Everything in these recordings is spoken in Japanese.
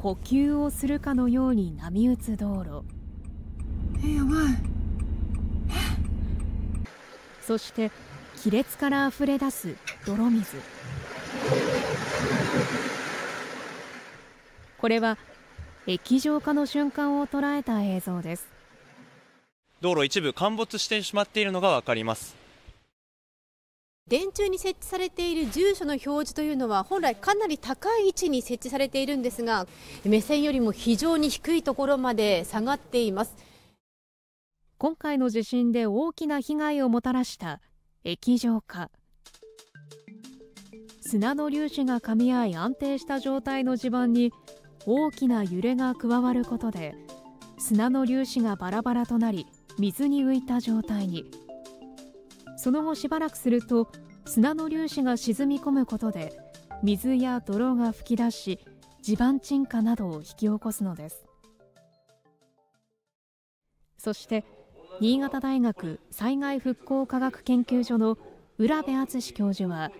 呼吸をするかのように波打つ道路えやばいそして亀裂かられ出す泥水これは液状化の瞬間を捉えた映像です道路一部陥没してしまっているのが分かります電柱に設置されている住所の表示というのは本来かなり高い位置に設置されているんですが目線よりも非常に低いところまで下がっています今回の地震で大きな被害をもたらした液状化砂の粒子が噛み合い安定した状態の地盤に大きな揺れが加わることで砂の粒子がバラバラとなり水に浮いた状態に。その後しばらくすると砂の粒子が沈み込むことで水や泥が噴き出し地盤沈下などを引き起こすのですそして新潟大学災害復興科学研究所の浦部敦教授は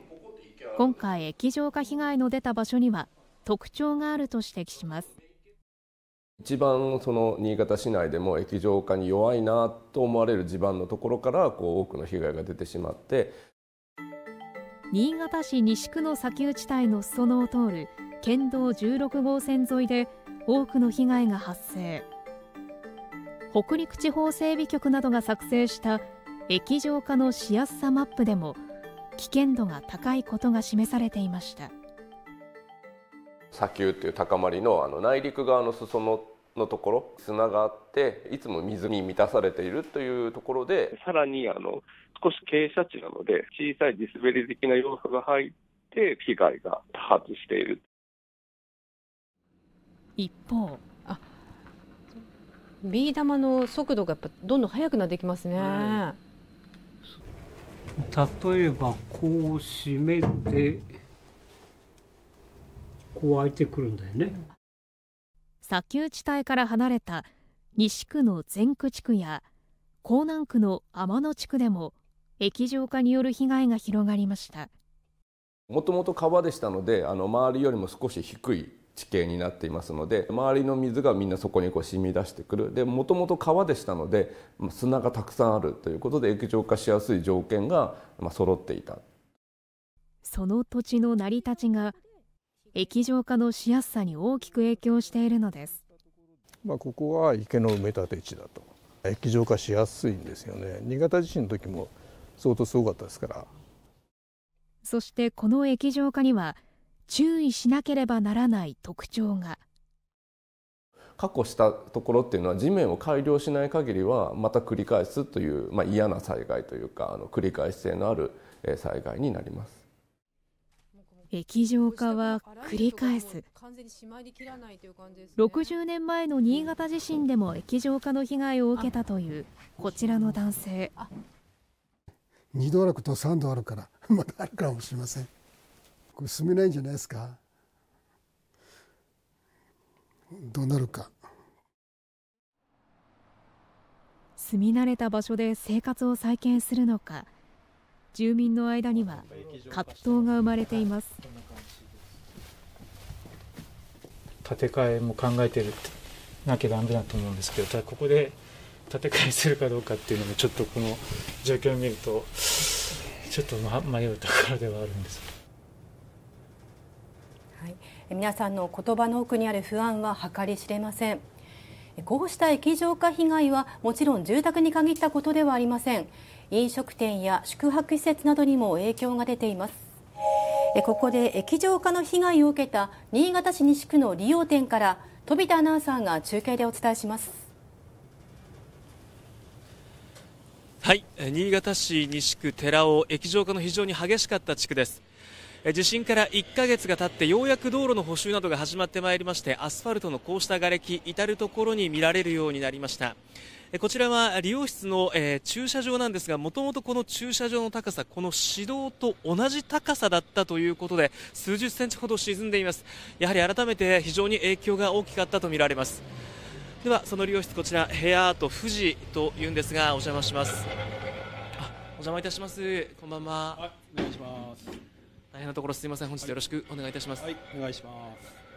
今回液状化被害の出た場所には特徴があると指摘します一番その新潟市内でも液状化に弱いなと思われる地盤のところからこう多くの被害が出てしまって新潟市西区の砂丘地帯の裾野を通る県道16号線沿いで多くの被害が発生北陸地方整備局などが作成した液状化のしやすさマップでも危険度が高いことが示されていました砂丘っていう高まりのあの内陸側の裾野のところ砂があっていつも水に満たされているというところでさらにあの少し傾斜地なので小さい地滑り的な要素が入って被害が多発している一方あビー玉の速度がやっぱどんどん速くなってきますね、い、例えばこう締めてこういてくるんだよね砂丘地帯から離れた西区の全区地区や江南区の天野地区でも液状化による被害が広がりましたもともと川でしたのであの周りよりも少し低い地形になっていますので周りの水がみんなそこにこう染み出してくるでもともと川でしたので砂がたくさんあるということで液状化しやすい条件がまろ揃っていたその土地の成り立ちが液状化のしやすさに大きく影響しているのです。まあ、ここは池の埋め立て地だと液状化しやすいんですよね新潟地震の時も相当すごかったですからそしてこの液状化には注意しなければならない特徴が確保したところっていうのは地面を改良しない限りはまた繰り返すという、まあ、嫌な災害というかあの繰り返し性のある災害になります液状化は繰り返す60年前の新潟地震でも液状化の被害を受けたというこちらの男性2度あると3度あるから まだあるかもしれませんこれ住めないんじゃないですかどうなるか住み慣れた場所で生活を再建するのか住民の間には葛藤が生まれています建て替えも考えてるなきゃダメだと思うんですけどただここで建て替えするかどうかっていうのもちょっとこの状況を見るとちょっと迷うところではあるんです。はい、皆さんの言葉の奥にある不安は計り知れませんこうした液状化被害はもちろん住宅に限ったことではありません飲食店や宿泊施設などにも影響が出ていますここで液状化の被害を受けた新潟市西区の利用店から飛田アナウンサーが中継でお伝えしますはい新潟市西区寺尾液状化の非常に激しかった地区です地震から1ヶ月が経ってようやく道路の補修などが始まってまいりましてアスファルトのこうした瓦礫至る所に見られるようになりましたこちらは理容室の、えー、駐車場なんですが、もともとこの駐車場の高さ、この市道と同じ高さだったということで、数十センチほど沈んでいます。やはり改めて非常に影響が大きかったとみられます。では、その理容室、こちら、部屋と富士というんですが、お邪魔します。あお邪魔いたします。こんばんは。はい、お願いします。大変なところすみません。本日よろしくお願いいたします。はい、はい、お願いします。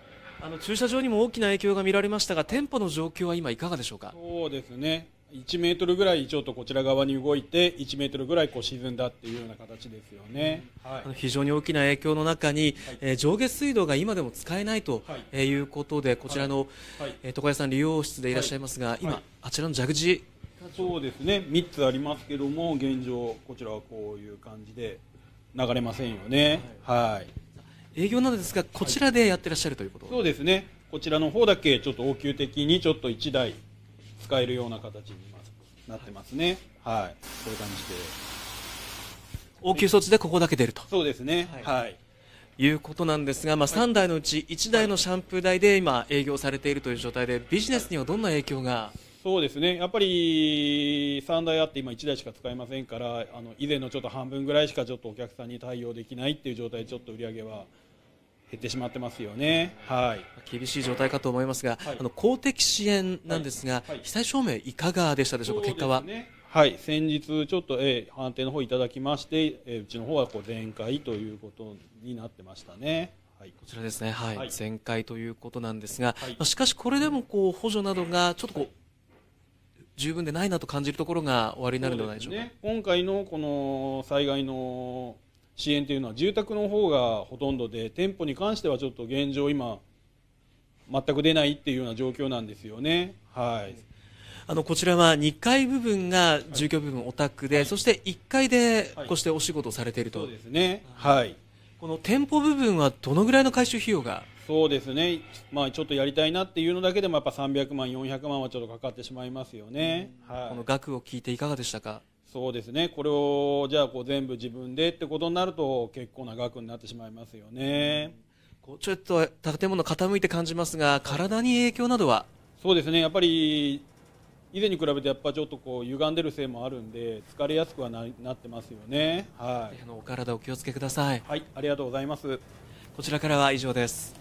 あの駐車場にも大きな影響が見られましたが店舗の状況は今いかがでしょうかそうですね1メートルぐらいちょっとこちら側に動いて1メートルぐらいこう沈んだっていうような形ですよね、はい、非常に大きな影響の中に、はい、えー、上下水道が今でも使えないということで、はい、こちらの、はい、えー、床屋さん利用室でいらっしゃいますが、今、あちらの蛇口そうですね3つありますけども現状こちらはこういう感じで流れませんよねはい、はい営業なんですが、こちらでやってらっしゃるということ、はい、そうですね、こちらの方だけちょっと応急的にちょっと1台使えるような形になってますね、はい、そういう感じで。応急措置でここだけ出ると。そうですね、はい、いうことなんですが、まあ、3台のうち1台のシャンプー台で今、営業されているという状態で、ビジネスにはどんな影響がそうですねやっぱり3台あって今1台しか使えませんからあの以前のちょっと半分ぐらいしかちょっとお客さんに対応できないっていう状態でちょっと売り上げは減ってしまってますよね、はい、厳しい状態かと思いますが、はい、あの公的支援なんですが、はいはい、被災証明、いかがでしたでしょうか、うね、結果は。はい、先日、ちょっと、えー、判定の方いただきまして、えー、うちの方はこう全開ということになってましたね。はい、こちらですね、はい、全開ということなんですが、まあ、しかしこれでもこう補助などがちょっとこう十分でないなと感じるところが終わりになるのではないでしょうか、ね、今回のこの災害の支援というのは住宅の方がほとんどで店舗に関してはちょっと現状今全く出ないっていうような状況なんですよね。はい、あのこちらは2階部分が住居部分、お宅で、はい、そして1階でこうしてお仕事をされていると、はい、そうですね、はい、この店舗部分はどのぐらいの回収費用がそうですね、まあ、ちょっとやりたいなっていうのだけでもやっぱ300万、400万はちょっとかかってしまいますよね、はい、この額を聞いていかがでしたかそうですねこれをじゃあこう全部自分でってことになると結構な額になってしまいますよね、こうちょっと建物傾いて感じますが体に影響などはそうですねやっぱり以前に比べてやっぱちょっとこう歪んでるせいもあるんで疲れやすくはななってますよね、はい、お体お気をつけくださいはいありがとうございますこちらからは以上です